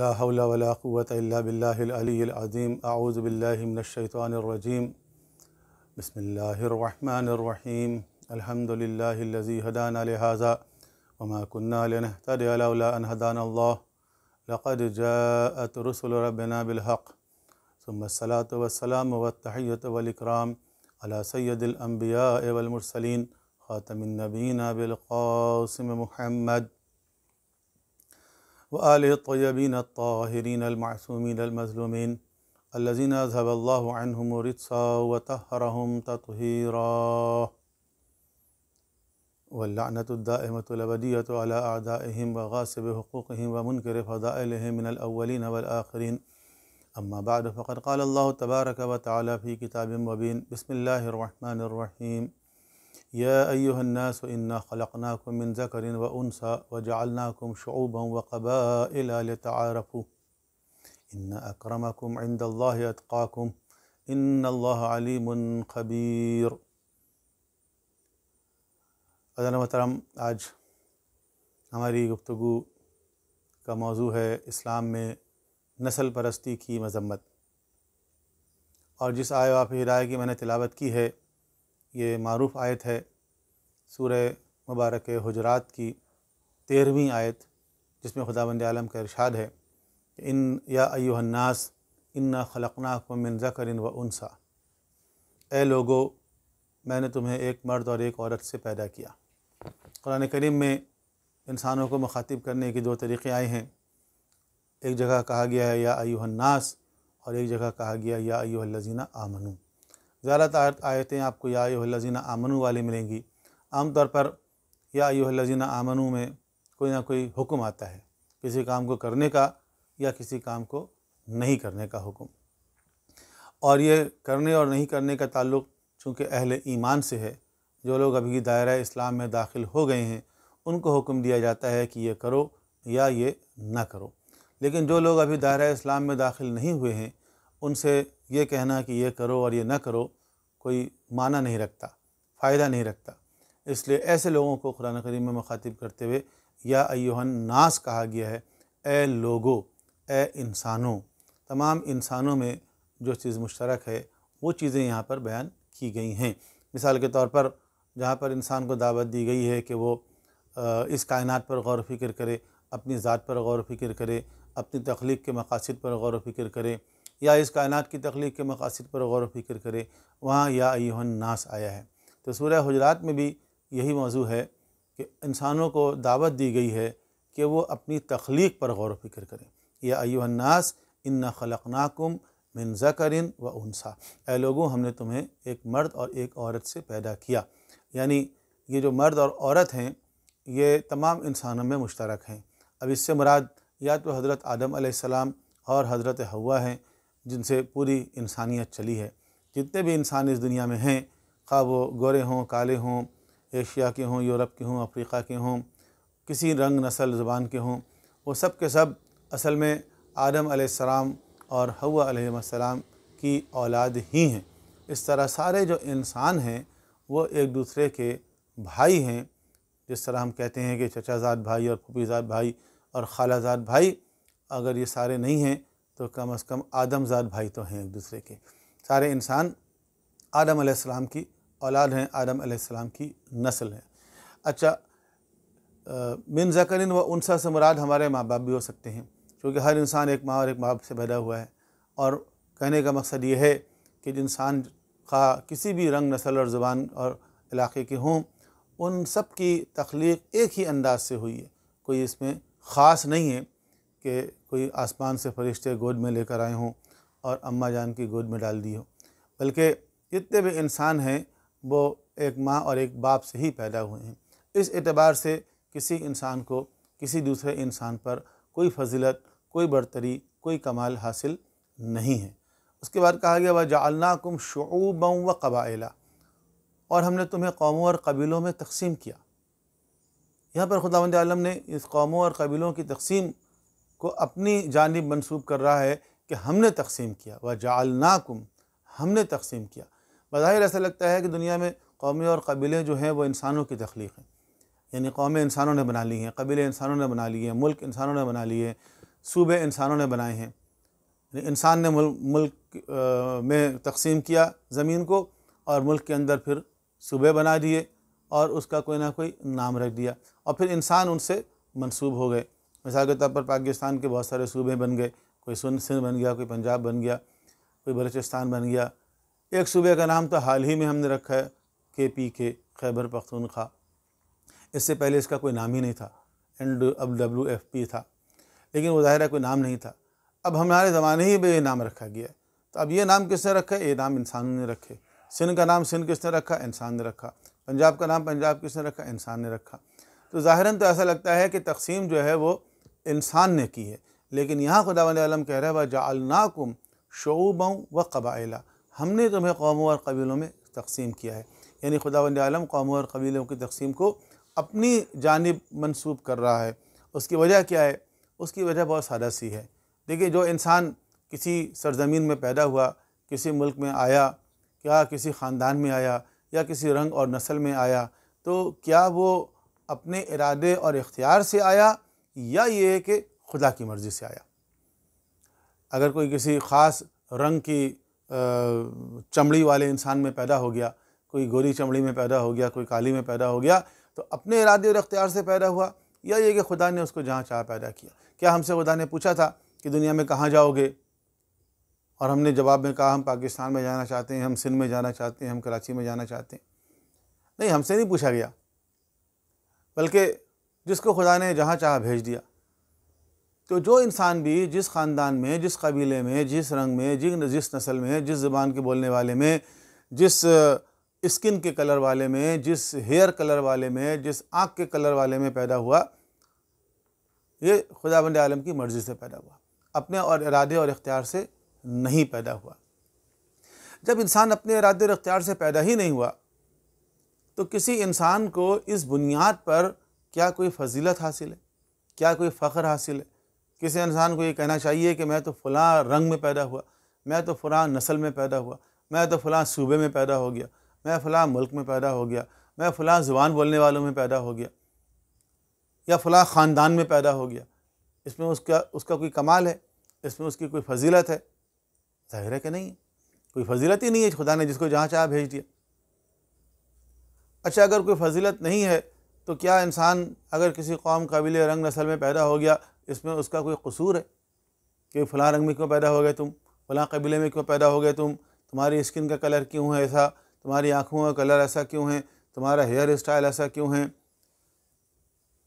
لا حول ولا قوة إلا بالله العلي العظيم أعوذ بالله من الشيطان الرجيم بسم الله الرحمن الرحيم الحمد لله الذي هدانا لهذا وما كنا لنهتدي لولا أن هدانا الله لقد جاءت رسل ربنا بالحق ثم الصلاة والسلام والتحية والإكرام على سيد الأنبياء والمرسلين خاتم النبيين بالقاسم محمد وآله الطيبين الطاهرين المعصومين المظلومين الذين أذهب الله عنهم رجسا وطهرهم تطهيرا واللعنة الدائمة الأبدية على أعدائهم وغاصب حقوقهم ومنكر فضائلهم من الأولين والآخرين أما بعد فقد قال الله تبارك وتعالى في كتاب مبين بسم الله الرحمن الرحيم यासन्नासन्ना ज़करिन व उनसा व जालनाकुम शोबा व कबाल तारफ़ू इन अक्रमकुम इंदल्लाकाकुम इन अलीमन ख़बीर अदन महतरम आज हमारी गुफ्तु का मौजू है इस्लाम में नसल परस्ती की मजम्मत और जिस आय वाफ़ हिदाय की मैंने तिलावत की है ये मरूफ़ आयत है सूर्य मुबारक हजरात की तेरहवीं आयत जिसमें बंद आलम का इरशाद है कि इन या अयुहन्नास इन्ना खलकना को मिनजा करिन व उनसा ए लोगो मैंने तुम्हें एक मर्द और एक औरत से पैदा किया कुरान करीम में इंसानों को मुखातिब करने के दो तरीक़े आए हैं एक जगह कहा गया है या अयुहन्नास और एक जगह कहा गया या अयुहल्लजीना आमनू ज़्यादातर आयतें आपको या लजीना आमनू वाली मिलेंगी आमतौर पर या लजीना आमनू में कोई ना कोई हुक्म आता है किसी काम को करने का या किसी काम को नहीं करने का हुक्म और ये करने और नहीं करने का ताल्लुक़ चूँकि अहल ईमान से है जो लोग अभी दायरा इस्लाम में दाखिल हो गए हैं उनको हुक्म दिया जाता है कि ये करो या ये ना करो लेकिन जो लोग अभी दायरा इस्लाम में दाखिल नहीं हुए हैं उनसे ये कहना कि ये करो और ये ना करो कोई माना नहीं रखता फ़ायदा नहीं रखता इसलिए ऐसे लोगों को कुरान करीम में मुखातिब करते हुए या अयोहन नास कहा गया है ए लोगो ए इंसानों तमाम इंसानों में जो चीज़ मुश्तरक है वो चीज़ें यहाँ पर बयान की गई हैं मिसाल के तौर पर जहाँ पर इंसान को दावत दी गई है कि वो इस कायनात पर गौर फिक्र करे अपनी ज़ात पर गौर फिक्र करे अपनी तख्लीक के मकासद पर गौर व फिक्र करे या इस कायनात की तख्लीक के मकासद पर गौर फिक्र करे वहाँ या नास आया है तो सूर्य हजरात में भी यही मौजू है कि इंसानों को दावत दी गई है कि वो अपनी तख्लीक पर गौर फिक्र करें या अयुन्नास खलक खलकनाकुम मिन जकरिन व उनसा ए लोगों हमने तुम्हें एक मर्द और एक औरत से पैदा किया यानी ये जो मर्द और औरत हैं ये तमाम इंसानों में मुश्तरक हैं अब इससे मुराद या तो हज़रत आदम आसमाम और हज़रत हवा हैं जिनसे पूरी इंसानियत चली है जितने भी इंसान इस दुनिया में हैं खा वो गोरे हों काले हों एशिया के हों यूरोप के हों अफ्रीका के हों किसी रंग नसल ज़ुबान के हों वो सब के सब असल में आदम आसमाम और हवाम की औलाद ही हैं इस तरह सारे जो इंसान हैं वो एक दूसरे के भाई हैं जिस तरह हम कहते हैं कि चचाजाद भाई और फूफीजाद भाई और खालाजाद भाई अगर ये सारे नहीं हैं तो कम अज़ कम आदमजाद भाई तो हैं एक दूसरे के सारे इंसान आदम आदम की औलाद हैं आदम आदम की नस्ल हैं अच्छा मिन जकरिन व उनसा से मुराद हमारे माँ बाप भी हो सकते हैं क्योंकि हर इंसान एक माँ और एक माँ बाप से पैदा हुआ है और कहने का मकसद ये है कि इंसान ख़ा किसी भी रंग नस्ल और ज़ुबान और इलाके के हों उन सब की तख्लीक एक ही अंदाज से हुई है कोई इसमें ख़ास नहीं है कि कोई आसमान से फरिश्ते गोद में लेकर आए हों और अम्मा जान की गोद में डाल दी हो बल्कि जितने भी इंसान हैं वो एक माँ और एक बाप से ही पैदा हुए हैं इस एतबार से किसी इंसान को किसी दूसरे इंसान पर कोई फजीलत कोई बरतरी कोई कमाल हासिल नहीं है उसके बाद कहा गया वह जालना कुम शूब व कबाइला और हमने तुम्हें कौमों और कबीलों में तकसीम किया यहाँ पर खुदा आलम ने इस कौमों और कबीलों की तकसीम को अपनी जानब मनसूब कर रहा है कि हमने तकसीम किया व जालनाकुम हमने तकसीम किया बज़ाहिर ऐसा लगता है कि दुनिया में कौमें और कबीले जो हैं वो इंसानों की तख्लीक हैं यानी कौमें इंसानों ने बना ली हैं कबीले इंसानों ने बना लिए हैं मुल्क इंसानों ने बना लिए सूबे इंसानों ने बनाए हैं इंसान ने मुल्क, मुल्क में तकसीम किया ज़मीन को और मुल्क के अंदर फिर सूबे बना दिए और उसका कोई ना कोई नाम रख दिया और फिर इंसान उनसे मनसूब हो गए मिसाल के तौर पर पाकिस्तान के बहुत सारे सूबे बन गए कोई सुन सिंध बन गया कोई पंजाब बन गया कोई बलूचिस्तान बन गया एक सूबे का नाम तो हाल ही में हमने रखा है के पी के खैबर पख्तूनख्वा इससे पहले इसका कोई नाम ही नहीं था एन अब डब्ल्यू एफ पी था लेकिन वो ज़ाहिर है कोई नाम नहीं था अब हमारे ज़माने ही में ये नाम रखा गया तो अब ये नाम किसने रखा ये नाम इंसानों ने रखे सिंध का नाम सिंध किसने रखा इंसान ने रखा पंजाब का नाम पंजाब किसने रखा इंसान ने रखा तो ज़ाहिरन तो ऐसा लगता है कि तकसीम जो है वो इंसान ने की है लेकिन यहाँ खुदा आलम कह रहा है वह जालनाकुम शोबों व कबाइला हमने तुम्हें कौमों और कबीलों में तकसीम किया है यानी खुदा आलम कौमों और कबीलों की तकसीम को अपनी जानब मनसूब कर रहा है उसकी वजह क्या है उसकी वजह बहुत सादा सी है देखिए जो इंसान किसी सरजमीन में पैदा हुआ किसी मुल्क में आया क्या किसी ख़ानदान में आया या किसी रंग और नस्ल में आया तो क्या वो अपने इरादे और इख्तियार से आया या ये है कि खुदा की मर्ज़ी से आया अगर कोई किसी ख़ास रंग की चमड़ी वाले इंसान में पैदा हो गया कोई गोरी चमड़ी में पैदा हो गया कोई काली में पैदा हो गया तो अपने इरादे और अख्तियार से पैदा हुआ या ये कि खुदा ने उसको जहाँ चाह पैदा किया क्या हमसे खुदा ने पूछा था कि दुनिया में कहाँ जाओगे और हमने जवाब में कहा हम पाकिस्तान में जाना चाहते हैं हम सिंध में जाना चाहते हैं हम कराची में जाना चाहते हैं नहीं हमसे नहीं पूछा गया बल्कि जिसको खुदा ने जहाँ चाह भेज दिया तो जो इंसान भी जिस ख़ानदान में जिस कबीले में जिस रंग में जिस जिस नस्ल में जिस ज़बान के बोलने वाले में जिस स्किन के कलर वाले में जिस हेयर कलर वाले में जिस आँख के कलर वाले में पैदा हुआ ये खुदा बंद आलम की मर्ज़ी से पैदा हुआ अपने और इरादे और इख्तियार से नहीं पैदा हुआ जब इंसान अपने इरादे और इख्तियार से पैदा ही नहीं हुआ तो किसी इंसान को इस बुनियाद पर क्या कोई फजीलत हासिल है क्या कोई फ़ख्र हासिल है किसी इंसान को ये कहना चाहिए कि मैं तो फ़लाँ रंग में पैदा हुआ मैं तो फ़लाँ नस्ल में पैदा हुआ मैं तो फ़लाँ सूबे में पैदा हो गया मैं फ़लाँ मुल्क में पैदा हो गया मैं फ़लाँ ज़ुबान बोलने वालों में पैदा हो गया या फ़लाँ ख़ानदान में पैदा हो गया इसमें उसका उसका कोई कमाल है इसमें उसकी कोई फजीलत है ज़ाहिर है कि नहीं कोई फजीलत ही नहीं है खुदा ने जिसको जहाँ चाह भेज दिया अच्छा अगर कोई फजीलत नहीं है तो क्या इंसान अगर किसी कौम काबिल रंग नसल में पैदा हो गया इसमें उसका कोई कसूर है कि फ़लाँ रंग में क्यों पैदा हो गए तुम फ़लाँ कबीले में क्यों पैदा हो गए तुम तुम्हारी स्किन का कलर क्यों है ऐसा तुम्हारी आँखों का कलर ऐसा क्यों है तुम्हारा हेयर स्टाइल ऐसा क्यों है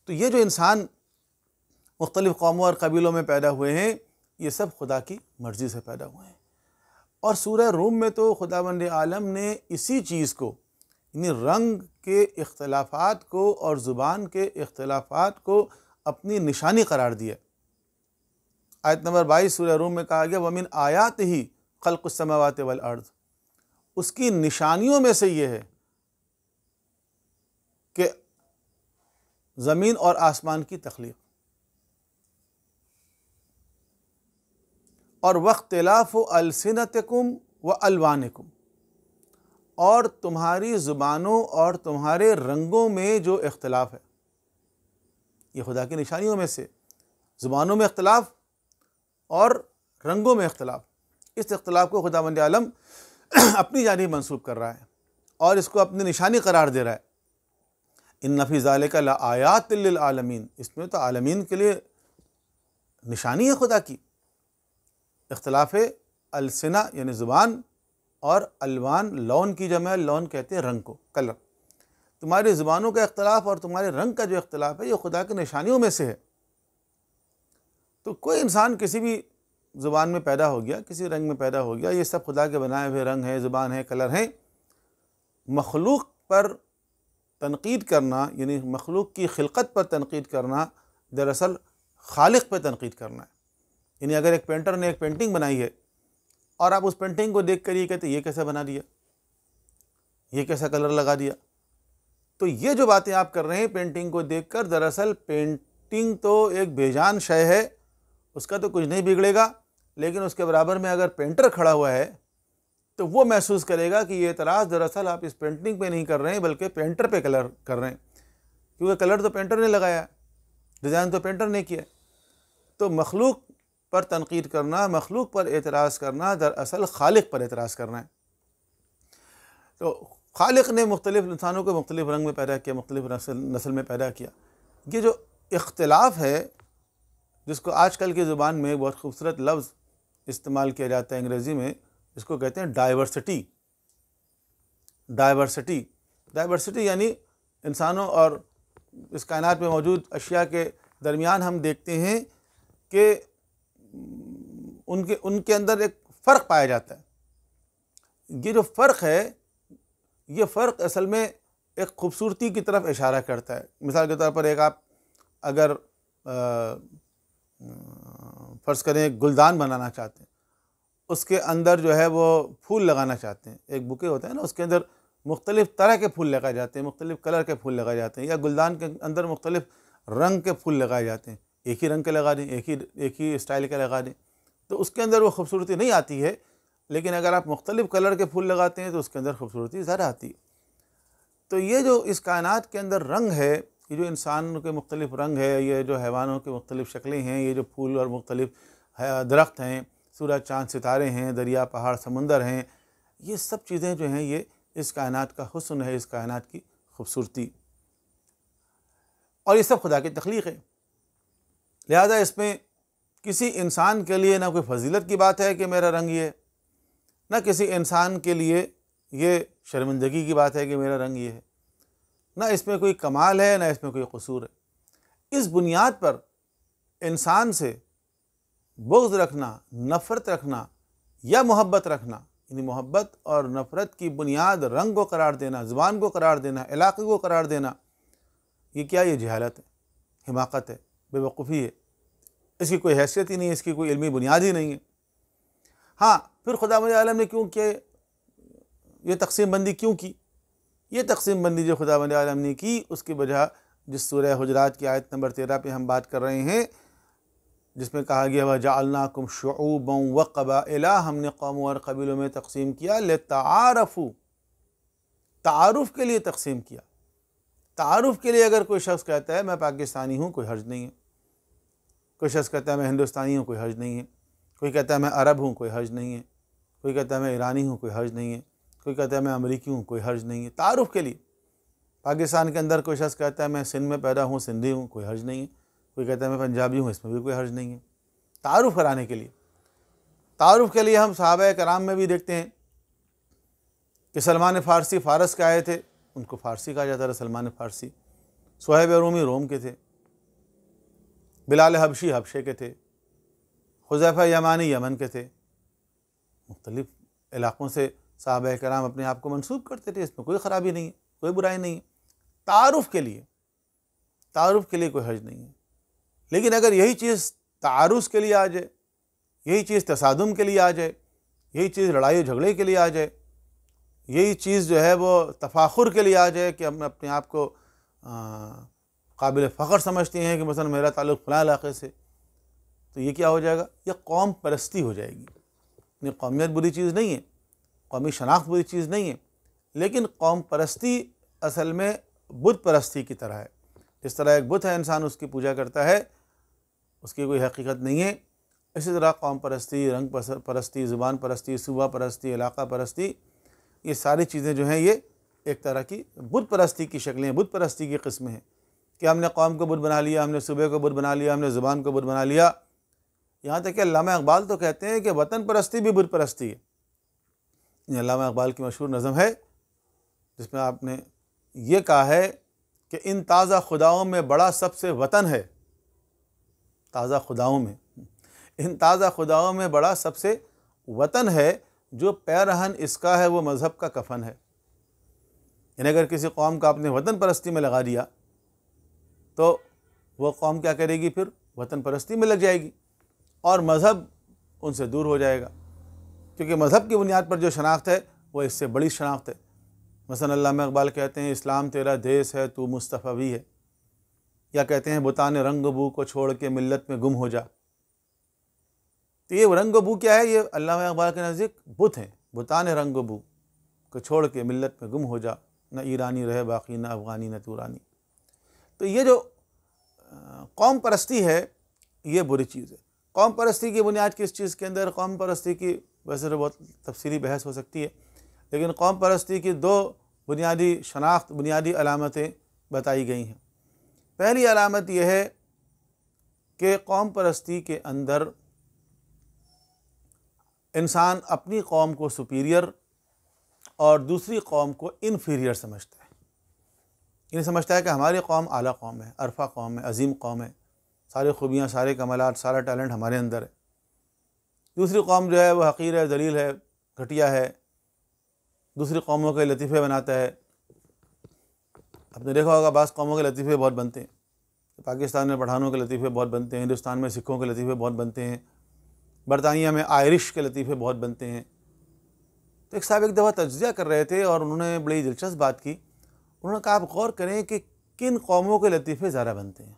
तो ये जो इंसान मुख्तलिफ़ कौमों और कबीलों में पैदा हुए हैं ये सब खुदा की मर्ज़ी से पैदा हुए हैं और सूर्य रूम में तो खुदा आलम ने इसी चीज़ को यानी रंग के इख्तलाफात को और ज़ुबान के इख्तलाफात को अपनी निशानी करार दिया आयत नंबर बाईस सूर्य रूम में कहा गया वमिन आयात ही खलक समावत वल अर्द उसकी निशानियों में से ये है कि ज़मीन और आसमान की तख्लीक और वक्त लाफ व अलवानकुम और तुम्हारी ज़ुबानों और तुम्हारे रंगों में जो इख्तलाफ है ये खुदा की निशानियों में से ज़ुबानों में इख्तलाफ और रंगों में इख्तलाफ इस इख्तलाफ को खुदा मंद आलम अपनी जानी मंसूब कर रहा है और इसको अपनी निशानी करार दे रहा है इन नफी ज़ाल का आयात आलमीन इसमें तो आलमीन के लिए निशानी है खुदा की इख्तलाफ अलसना यानी ज़ुबान और अलवान लौन की जमा लौन कहते हैं रंग को कलर तुम्हारी ज़ुबानों का अख्तिलाफ और तुम्हारे रंग का जो इख्तलाफ है ये खुदा के निशानियों में से है तो कोई इंसान किसी भी ज़ुबान में पैदा हो गया किसी रंग में पैदा हो गया ये सब खुदा के बनाए हुए रंग हैं ज़ुबान है कलर हैं मखलूक पर तनकीद करना यानी मखलूक की खिलकत पर तनकीद करना दरअसल खालिक पर तनकीद करना है यानी अगर एक पेंटर ने एक पेंटिंग बनाई है और आप उस पेंटिंग को देख कर ये कहते ये कैसा बना दिया ये कैसा कलर लगा दिया तो ये जो बातें आप कर रहे हैं पेंटिंग को देखकर दरअसल पेंटिंग तो एक बेजान शय है उसका तो कुछ नहीं बिगड़ेगा लेकिन उसके बराबर में अगर पेंटर खड़ा हुआ है तो वो महसूस करेगा कि ये तराज दरअसल आप इस पेंटिंग पे नहीं कर रहे हैं बल्कि पेंटर पे कलर कर रहे हैं क्योंकि कलर तो पेंटर ने लगाया डिज़ाइन तो पेंटर ने किया तो मखलूक पर तनकीद करना मखलूक पर एतराज़ करना दरअसल खालिक पर एतराज़ करना है तो खालिक ने मुख्तलिफ इंसानों को मुख्तलिफ रंग में पैदा किया मुख्तलिफ नस्ल नस्ल में पैदा किया ये जो इख्तलाफ है जिसको आज कल की ज़ुबान में बहुत खूबसूरत लफ्ज़ इस्तेमाल किया जाता है अंग्रेज़ी में जिसको कहते हैं डाइवर्सिटी डाइवर्सिटी डाइवर्सिटी यानी इंसानों और इस कायनात में मौजूद अशिया के दरमियान हम देखते हैं कि उनके उनके अंदर एक फ़र्क पाया जाता है ये जो फ़र्क है ये फ़र्क असल में एक खूबसूरती की तरफ इशारा करता है मिसाल के तौर पर एक आप अगर फ़र्ज़ करें गुलदान बनाना चाहते हैं उसके अंदर जो है वो फूल लगाना चाहते हैं एक बुके होता है ना उसके अंदर मुख्तलिफ़ तरह के फूल लगाए जाते हैं मुख्तलिफ़ कलर के फूल लगाए जाते हैं या गुलदान के अंदर मुख्तलिफ़ रंग के फूल लगाए जाते हैं एक ही रंग के लगा दें एक ही एक ही स्टाइल के लगा दें तो उसके अंदर वो खूबसूरती नहीं आती है लेकिन अगर आप मुख्तलिफ़ कलर के फूल लगाते हैं तो उसके अंदर खूबसूरती ज़्यादा आती है तो ये जो इस कायनात के अंदर रंग है ये जो इंसान के मुख्तलिफ़ रंग है ये जो हैवानों के मुख्तलिफ़ शक्लें हैं ये जो फूल और मुख्तलिफ़ दरख्त हैं सूरज चाँद सितारे हैं दरिया पहाड़ समंदर हैं ये सब चीज़ें जो हैं ये इस कायनात का हसन है इस कायनात की खूबसूरती और ये सब खुदा की तख्लीक है लिहाजा इसमें किसी इंसान के लिए ना कोई फजीलत की बात है कि मेरा रंग ये ना किसी इंसान के लिए ये शर्मिंदगी की बात है कि मेरा रंग ये है ना इसमें कोई कमाल है ना इसमें कोई कसूर है इस बुनियाद पर इंसान से बुग्ज रखना नफ़रत रखना या मोहब्बत रखना यानी मोहब्बत और नफ़रत की बुनियाद रंग को करार देना ज़ुबान को करार देना इलाके को करार देना ये क्या ये जहालत है हिमाकत है बेवकूफ़ी है इसकी कोई हैसियत ही नहीं है इसकी कोई इलमी बुनियाद ही नहीं है हाँ फिर खुदा आलम ने क्यों किए ये तकसीम बंदी क्यों की ये तकसीम बंदी जो खुदा आलम ने की उसकी वजह जिस सूर्य हजरात की आयत नंबर तेरह पे हम बात कर रहे हैं जिसमें कहा गया वह जालना कुम शूब व कबाला हमने कौमों और कबीलों में तकसीम किया ले तारफ़ू तारफ़ के लिए तकसीम किया तारफ़ के लिए अगर कोई शख्स कहता है मैं पाकिस्तानी हूँ कोई हर्ज नहीं है कोई शख्स कहता है मैं हिंदुस्तानी हूँ कोई हज नहीं है कोई कहता है मैं अरब हूँ कोई हज नहीं है कोई कहता है मैं ईरानी हूँ कोई हज नहीं है कोई कहता है मैं अमरीकी हूँ कोई हर्ज नहीं है तारुफ़ के लिए पाकिस्तान के अंदर कोई शख्स कहता है मैं सिंध में पैदा हूँ सिंधी हूँ कोई हर्ज नहीं है कोई कहता है मैं पंजाबी हूँ इसमें भी कोई हर्ज नहीं है तारुफ़ कराने के लिए तारुफ़ के लिए हम सहाब कराम में भी देखते हैं कि सलमान फ़ारसी फ़ारस के आए थे उनको फ़ारसी कहा जाता था सलमान फ़ारसी सोहेब रोमी रोम के थे बिलाल हबशी हबशे के थे हुजैफ़ा यमानी यमन के थे मुख्तलिफ़ इलाक़ों से साहब कराम अपने आप को मनसूब करते थे इसमें कोई ख़राबी नहीं है कोई बुराई नहीं है तारफ़ के लिए तारफ़ के लिए कोई हर्ज नहीं है लेकिन अगर यही चीज़ तारुस के लिए आ जाए यही चीज़ तसादम के लिए आ जाए यही चीज़ लड़ाई झगड़े के लिए आ जाए यही चीज़ जो है वो तफाखुर के लिए आ जाए कि हम अपने आप को काबिल फ़ख्र समझती हैं कि मसल मेरा ताल्लुक़ फ़लाँ इलाके से तो ये क्या हो जाएगा यह कौम परस्ती हो जाएगी यानी कौमियत बुरी चीज़ नहीं है कौमी शनाख्त बुरी चीज़ नहीं है लेकिन कौम परस्ती असल में बुत परस्ती की तरह है जिस तरह एक बुत है इंसान उसकी पूजा करता है उसकी कोई हकीकत नहीं है इसी तरह कौम परस्ती रंग परस्ती ज़ुबान परस्ती सूबा परस्ती इलाका परस्ती ये सारी चीज़ें जो हैं ये एक तरह की बुत परस्ती की शक्लें बुत परस्ती की किस्में हैं कि हमने कौम को बुध बना लिया हमने सूबे को बुध बना लिया हमने ज़ुबान को बुध बना लिया यहाँ तक कि अलामा इकबाल तो कहते हैं कि वतन परस्ती भी बुध परस्ती है अलामा इकबाल की मशहूर नज़म है जिसमें आपने ये कहा है कि इन ताज़ा खुदाओं में बड़ा सबसे वतन है ताज़ा खुदाओं में इन ताज़ा खुदाओं में बड़ा सबसे वतन है जो पैरहन इसका है वो मज़हब का कफन है यानी अगर किसी कौम का आपने वतन परस्ती में लगा दिया तो वह कौम क्या करेगी फिर वतन परस्ती में लग जाएगी और मज़हब उनसे दूर हो जाएगा क्योंकि मज़हब की बुनियाद पर जो शनाख्त है वह इससे बड़ी शनाख्त है मसन अल्लाह इकबाल कहते हैं इस्लाम तेरा देश है तू भी है या कहते हैं बुतान रंग बू को छोड़ के मिलत में गुम हो जा तो ये रंग बू क्या है ये अल्लाह अकबाल के नज़दीक बुत हैं बुतान रंग बू को छोड़ के मिलत में गुम हो जा न ईरानी रहे बाकी न अफ़गानी न तुरानी तो ये जो कौम परस्ती है ये बुरी चीज़ है कौम परस्ती की बुनियाद किस चीज़ के अंदर कौम परस्ती की वैसे तो बहुत तफसीली बहस हो सकती है लेकिन कौम परस्ती की दो बुनियादी शनाख्त बुनियादी अलामतें बताई गई हैं पहली अलामत यह है कि कौम परस्ती के अंदर इंसान अपनी कौम को सुपीरियर और दूसरी कौम को इन्फीरियर समझता है इन्हें समझता है कि हमारी कौम आला कौम है अरफा कौम है अजीम कौम है सारी खूबियाँ सारे कमाल सारा टैलेंट हमारे अंदर है दूसरी कौम जो है वह हकीर है दलील है घटिया है दूसरी कौमों के लतीफ़े बनाता है आपने देखा होगा बास कौमों के लतीफ़े बहुत बनते हैं पाकिस्तान में पठानों के लतीफ़े बहुत बनते हैं हिंदुस्तान में सिखों के लतीफ़े बहुत बनते हैं बरतानिया में आयरिश के लतीफ़े बहुत बनते हैं तो एक साहब एक दफ़ा तजिया कर रहे थे और उन्होंने बड़ी दिलचस्प बात की उन्होंने कहा आप गौर करें कि किन कौमों के लतीफ़े ज़्यादा बनते हैं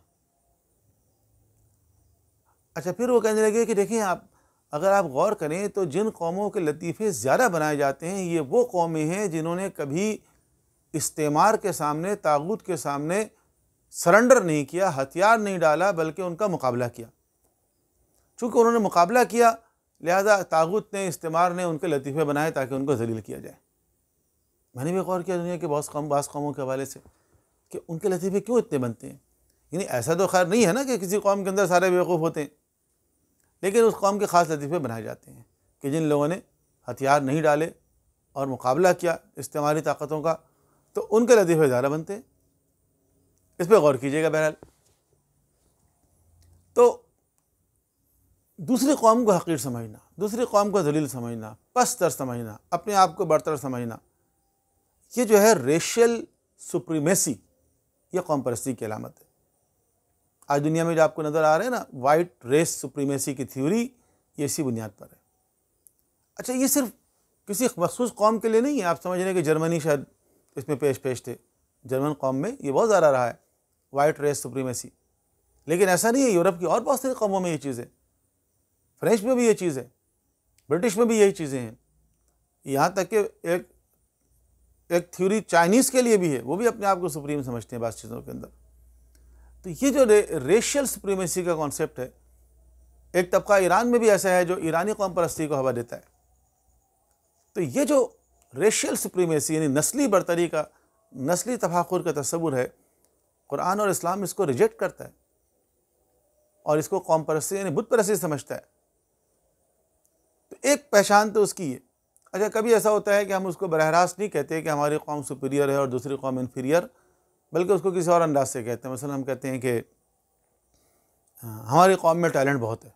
अच्छा फिर वो कहने लगे कि देखें आप अगर आप गौर करें तो जिन कौमों के लतीफ़े ज़्यादा बनाए जाते हैं ये वो कौमें हैं जिन्होंने कभी इस्तेमार के सामने तागूत के सामने सरेंडर नहीं किया हथियार नहीं डाला बल्कि उनका मुकाबला किया चूँकि उन्होंने मुकाबला किया लिहाजा तागूत ने इस्तेमार ने उनके लतीफ़े बनाए ताकि उनको जलील किया जाए मैंने भी गौर किया दुनिया के बहुत कम बास कौमों के हवाले से कि उनके लतीफ़े क्यों इतने बनते हैं यानी ऐसा तो खैर नहीं है ना कि किसी कौम के अंदर सारे बेवकूफ़ होते हैं लेकिन उस कौम के ख़ास लतीफ़े बनाए जाते हैं कि जिन लोगों ने हथियार नहीं डाले और मुकाबला किया इस्तेमाली ताकतों का तो उनके लतीफ़े ज़्यादा बनते हैं इस पर गौर कीजिएगा बहरहाल तो दूसरी कौम को हकीर समझना दूसरी कौम को जलील समझना पस्तर समझना अपने आप को बरतर समझना ये जो है रेशियल सुप्रीमेसी ये कौम परस्ती की अलामत है आज दुनिया में जो आपको नज़र आ रहे हैं ना वाइट रेस सुप्रीमेसी की थ्योरी ये इसी बुनियाद पर है अच्छा ये सिर्फ किसी मखसूस कौम के लिए नहीं है आप समझ रहे हैं कि जर्मनी शायद इसमें पेश पेश थे जर्मन कौम में ये बहुत ज़्यादा रहा है वाइट रेस सुप्रीमेसी लेकिन ऐसा नहीं है यूरोप की और बहुत सारी कौमों में ये चीज़ें फ्रेंच में भी ये चीज़ है ब्रिटिश में भी यही चीज़ें हैं यहाँ तक कि एक एक थ्योरी चाइनीज़ के लिए भी है वो भी अपने आप को सुप्रीम समझते हैं चीज़ों के अंदर तो ये जो रे, रेशियल सुप्रीमेसी का कॉन्सेप्ट है एक तबका ईरान में भी ऐसा है जो ईरानी कौम परस्ती को हवा देता है तो ये जो रेशियल सुप्रीमेसी यानी नस्ली बरतरी का नस्ली तफाखुर का तस्वुर है कुरान और इस्लाम इसको रिजेक्ट करता है और इसको कौम परस्ती यानी बुत परस्ती समझता है तो एक पहचान तो उसकी है अच्छा कभी ऐसा होता है कि हम उसको बरह रास्त नहीं कहते कि हमारी कौम सुपीरियर है और दूसरी कौम इन्फीरियर बल्कि उसको किसी और अंदाज से कहते हैं मसलन हम कहते हैं कि हमारी कौम में टैलेंट बहुत है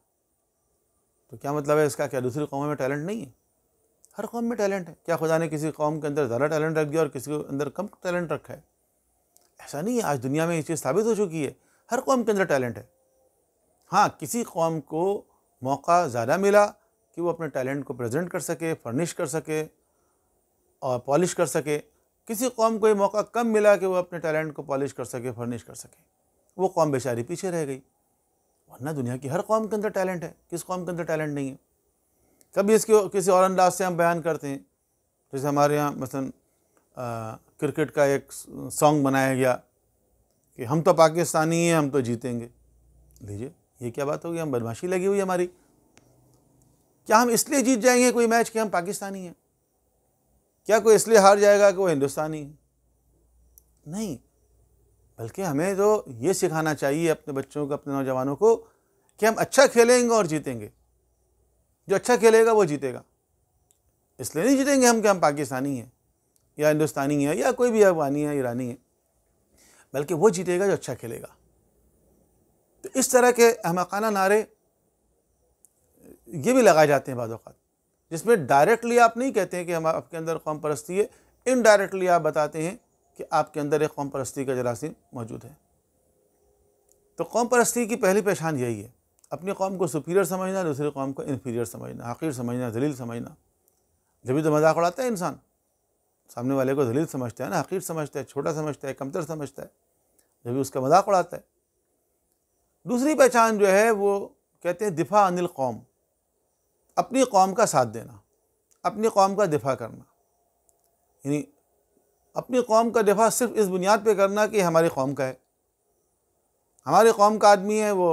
तो क्या मतलब है इसका क्या दूसरी कौम में टैलेंट नहीं है हर कौम में टैलेंट है क्या खुदा ने किसी कौम के अंदर ज़्यादा टैलेंट रख दिया और किसी के अंदर कम टैलेंट रखा है ऐसा नहीं है आज दुनिया में ये चीज़ साबित हो चुकी है हर कौम के अंदर टैलेंट है हाँ किसी कौम को मौका ज़्यादा मिला कि वो अपने टैलेंट को प्रेजेंट कर सके फर्निश कर सके और पॉलिश कर सके किसी कौम को ये मौका कम मिला कि वो अपने टैलेंट को पॉलिश कर सके फर्निश कर सके वो कौम बेचारी पीछे रह गई वरना दुनिया की हर कौम के अंदर टैलेंट है किस कौम के अंदर टैलेंट नहीं है कभी इसके किसी और अंदाज से हम बयान करते हैं जैसे हमारे यहाँ मसलन क्रिकेट का एक सॉन्ग बनाया गया कि हम तो पाकिस्तानी हैं हम तो जीतेंगे लीजिए ये क्या बात होगी हम बदमाशी लगी हुई हमारी क्या हम इसलिए जीत जाएंगे कोई मैच कि हम पाकिस्तानी हैं क्या कोई इसलिए हार जाएगा कि वो हिंदुस्तानी है नहीं बल्कि हमें तो ये सिखाना चाहिए अपने बच्चों को अपने नौजवानों को कि हम अच्छा खेलेंगे और जीतेंगे जो अच्छा खेलेगा वो जीतेगा इसलिए नहीं जीतेंगे हम कि हम पाकिस्तानी हैं या हिंदुस्तानी है या कोई भी अफगानी है ईरानी है बल्कि वो जीतेगा जो अच्छा खेलेगा तो इस तरह के अहमकाना नारे ये भी लगाए जाते हैं बाद जिसमें डायरेक्टली आप नहीं कहते हैं कि हम आपके अंदर कौम परस्ती है इनडायरेक्टली आप बताते हैं कि आपके अंदर एक कौम परस्ती का जरासीम मौजूद है तो कौम परस्ती की पहली पहचान यही है अपनी कौम को सुपीरियर समझना दूसरी कौम को इन्फीरियर समझना हकीर समझना दलील समझना जब भी तो मजाक उड़ाता है इंसान सामने वाले को दलील समझता है ना हकीर समझता है छोटा समझता है कमतर समझता है जब भी उसका मजाक उड़ाता है दूसरी पहचान जो है वो कहते हैं दिफा अनिल कौम अपनी कौम का साथ देना अपनी कौम का दिफा करना यानी अपनी कौम का दिफा सिर्फ इस बुनियाद पे करना कि हमारी कौम का है हमारी कौम का आदमी है वो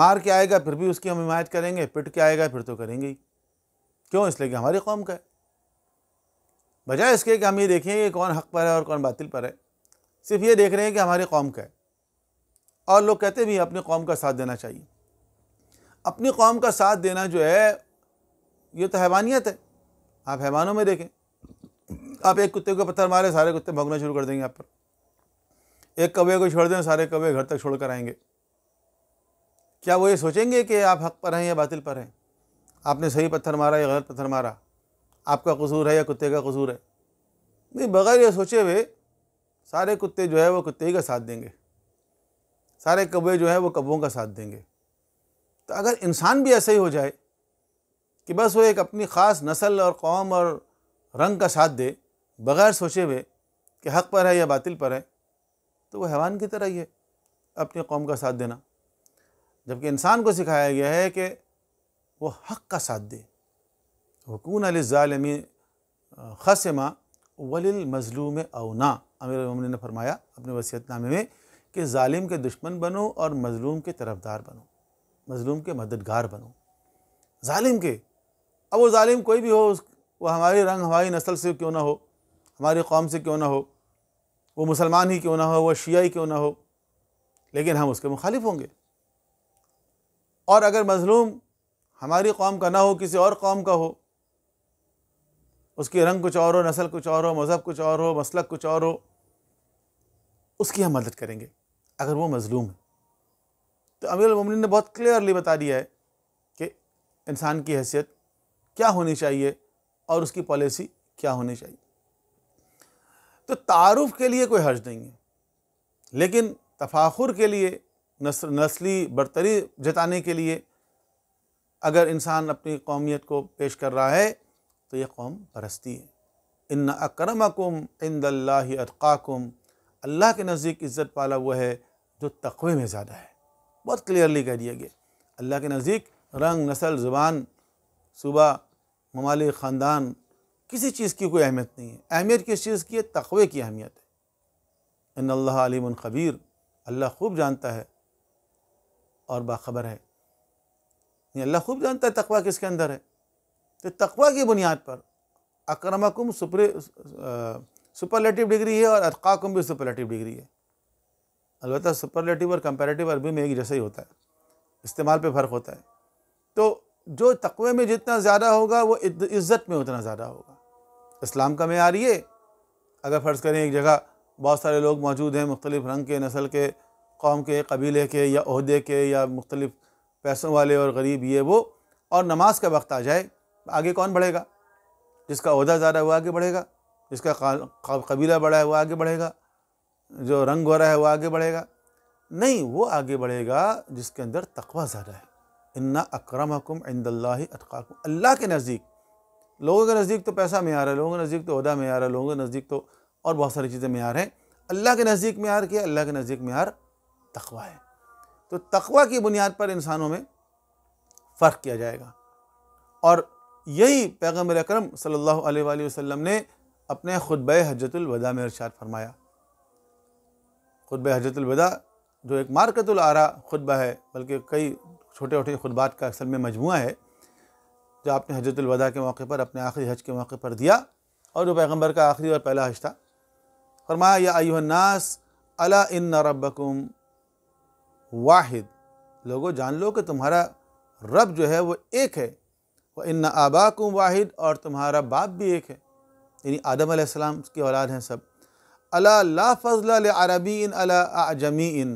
मार के आएगा फिर भी उसकी हम हिमायत करेंगे पिट के आएगा फिर तो करेंगे ही क्यों इसलिए कि हमारी कौम का है बजाय इसके कि हम ये देखें कि कौन हक पर है और कौन बातिल पर है सिर्फ ये देख रहे हैं कि हमारी कौम का है और लोग कहते भी अपनी कौम का साथ देना चाहिए अपनी कौम का साथ देना जो है ये तो हैवानियत है आप हैवानों में देखें आप एक कुत्ते को पत्थर मारे सारे कुत्ते भोगना शुरू कर देंगे आप पर एक कवे को छोड़ दें सारे कवे घर तक छोड़ कर आएंगे क्या वो ये सोचेंगे कि आप हक पर हैं या बातिल पर हैं आपने सही पत्थर मारा या गलत पत्थर मारा आपका कसूर है या कुत्ते का कसूर है नहीं बगैर ये सोचे हुए सारे कुत्ते जो है वो कुत्ते ही का साथ देंगे सारे कबे जो है वो कब्बों का साथ देंगे तो अगर इंसान भी ऐसा ही हो जाए कि बस वो एक अपनी ख़ास नस्ल और कौम और रंग का साथ दे बग़ैर सोचे हुए कि हक़ पर है या बातिल पर है तो वो हैवान की तरह ही है अपनी कौम का साथ देना जबकि इंसान को सिखाया गया है कि वो हक़ का साथ दे हकून अलमी खसमा वलिल मजलूम अवना अमीर उमन ने फरमाया अपने वसीयतनामे में कि ालिम के दुश्मन बनो और मजलूम के तरफदार बनो मज़लूम के मददगार बनो ालिम के अब वो ालिम कोई भी हो उस वो हमारे रंग हमारी नस्ल से क्यों ना हो हमारी कौम से क्यों ना हो वो मुसलमान ही क्यों ना हो वो शिया ही क्यों ना हो लेकिन हम उसके मुखालिफ होंगे और अगर मज़लूम हमारी कौम का ना हो किसी और कौम का हो उसके रंग कुछ और हो नस्ल कुछ और हो मज़हब कुछ और हो मसलक कुछ और हो उसकी हम मदद करेंगे अगर वो मज़लूम है तो अमीर ममिन ने बहुत क्लियरली बता दिया है कि इंसान की हैसियत क्या होनी चाहिए और उसकी पॉलिसी क्या होनी चाहिए तो तारुफ के लिए कोई हर्ज नहीं है लेकिन तफाखुर के लिए नस्ल नस्ली बरतरी जताने के लिए अगर इंसान अपनी कौमियत को पेश कर रहा है तो ये कौम परस्ती है इन अक्रमकुम इन दल्ला अल्लाह के नज़दीक इज़्ज़त पाला वो है जो तकवे में ज़्यादा है बहुत क्लियरली कह दिया गया अल्लाह के नज़दीक रंग नस्ल ज़ुबान सूबा ममालिक ख़ानदान किसी चीज़ की कोई अहमियत नहीं है अहमियत किस चीज़ की है तखवे की अहमियत है इन अल्लाह आलिम ख़बीर अल्लाह खूब जानता है और बाखबर है नहीं अल्लाह खूब जानता है तकवा किसके अंदर है तो तकवा की बुनियाद पर अक्रमकुम सुपर सुपरलेटिव डिग्री है और अरकाकुम भी सुपरलेटिव डिग्री है अलबत् सुपरलेटिव और कंपेरेटिव अरबी में एक जैसा ही होता है इस्तेमाल पे फ़र्क होता है तो जो तकवे में जितना ज़्यादा होगा वो इज़्ज़त में उतना ज़्यादा होगा इस्लाम का मैार ये अगर फ़र्ज़ करें एक जगह बहुत सारे लोग मौजूद हैं मुख्तलिफ़ रंग के नस्ल के कौम के कबीले के या अहदे के या मुख्तलिफ़ पैसों वाले और गरीब ये वो और नमाज का वक्त आ जाए आगे कौन बढ़ेगा जिसका अहदा ज़्यादा हुआ आगे बढ़ेगा जिसका कबीला बड़ा है वो आगे बढ़ेगा जो रंग हो रहा है वो आगे बढ़ेगा नहीं वो आगे बढ़ेगा जिसके अंदर तकवा ज़्यादा है इन्ना अक्रम हकुम इंदल्ला अल्लाह के नज़दीक लोगों के नज़दीक तो पैसा में आ रहा है लोगों के नज़दीक तो अहदा में आ रहा है लोगों के नज़दीक तो और बहुत सारी चीज़ें मैार हैं अल्लाह के नज़दीक में किया अल्लाह के नज़दीक में यार तकवा है तो तकवा की बुनियाद पर इंसानों में फ़र्क किया जाएगा और यही पैगम्बर अक्रम सल्ला वसम ने अपने खुतब हजतुलवदा में इरशाद फरमाया खुतब हजरतलविदा जो एक आरा खुतबा है बल्कि कई छोटे छोटे खुतबात का असल में मजमू है जो आपने हजरतलविदा के मौके पर अपने आखिरी हज के मौके पर दिया और जो पैगम्बर का आखिरी और पहला हज था फरमाया या अयुन्नास अला इन रबकुम वाहिद लोगो जान लो कि तुम्हारा रब जो है वो एक है वह इन आबाकुम वाहिद और तुम्हारा बाप भी एक है यानी आदम आसमाम की औलाद हैं सब अला ला फजल अरबी इन अला इन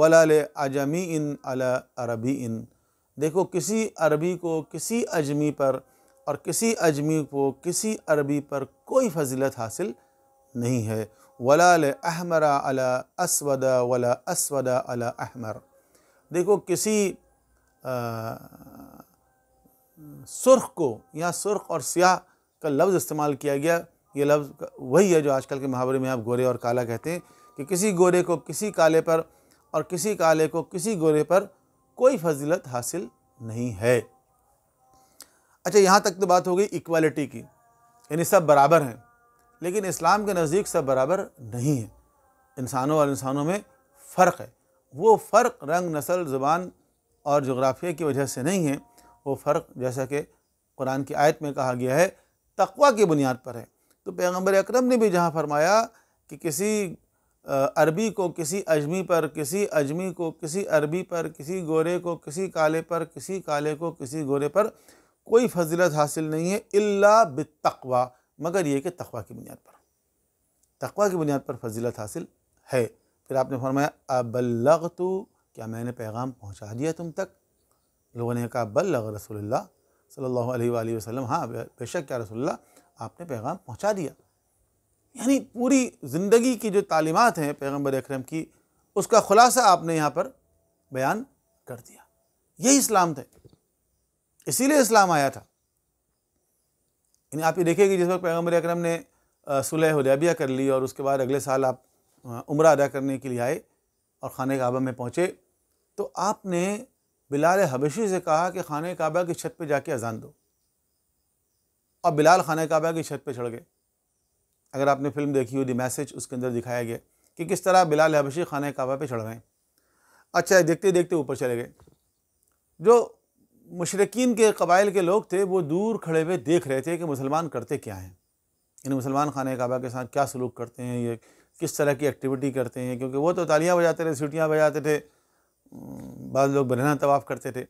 वला आजमी इन अला अरबी इन देखो किसी अरबी को किसी अजमी पर और किसी अजमी को किसी अरबी पर कोई फजीलत हासिल नहीं है वला अहमरा अला असवदा वला असवदा अला अहमर देखो किसी सुर्ख को या सुर्ख और स्याह का लफ्ज़ इस्तेमाल किया गया ये लफ्ज़ वही है जो आजकल के मुहावरे में आप गोरे और काला कहते हैं कि किसी गोरे को किसी काले पर और किसी काले को किसी गोरे पर कोई फजीलत हासिल नहीं है अच्छा यहाँ तक तो बात हो गई इक्वालिटी की यानी सब बराबर हैं लेकिन इस्लाम के नज़दीक सब बराबर नहीं है इंसानों और इंसानों में फ़र्क है वो फ़र्क रंग नस्ल ज़ुबान और जोग्राफिया की वजह से नहीं है वो फ़र्क जैसा कि कुरान की आयत में कहा गया है तकवा की बुनियाद पर है तो पैगम्बर अक्रम ने भी जहाँ फरमाया कि किसी अरबी को किसी अजमी पर किसी अजमी को किसी अरबी पर किसी गोरे को किसी काले पर किसी काले को किसी गोरे पर कोई फजीलत हासिल नहीं है इल्ला बितवा मगर ये कि तकवा की बुनियाद पर तकवा की बुनियाद पर फजीलत हासिल है फिर आपने फरमाया अबलग तो क्या मैंने पैगाम पहुँचा दिया तुम तक लोगों ने कहा बल्लग रसोल्ला सल्ला वसलम हाँ बेशक क्या रसोल्ला आपने पैगाम पहुँचा दिया यानी पूरी ज़िंदगी की जो तालीमत हैं पैगम्बर अक्रम की उसका ख़ुलासा आपने यहाँ पर बयान कर दिया यही इस्लाम थे इसीलिए इस्लाम आया था यानी आप ये देखिए कि जिस वक्त पैगम्बर अक्रम ने सुलह उदैबिया कर ली और उसके बाद अगले साल आप उम्र अदा करने के लिए आए और खाने काबा में पहुँचे तो आपने बिलाल हबशी से कहा कि खान काबा की छत पर जाके अजान दो और बिलाल खाना काबा की छत पर चढ़ गए अगर आपने फिल्म देखी हो दी मैसेज उसके अंदर दिखाया गया कि किस तरह बिलाल हबशी खाना काबा पर चढ़ गए अच्छा देखते देखते ऊपर चले गए जो मशरकिन के कबाइल के लोग थे वो दूर खड़े हुए देख रहे थे कि मुसलमान करते क्या हैं इन मुसलमान खाना काबा के साथ क्या सलूक करते हैं ये किस तरह की एक्टिविटी करते हैं क्योंकि वो तो तालियाँ बजाते थे सीटियाँ बजाते थे बाद लोग बरहना तवाफ़ करते थे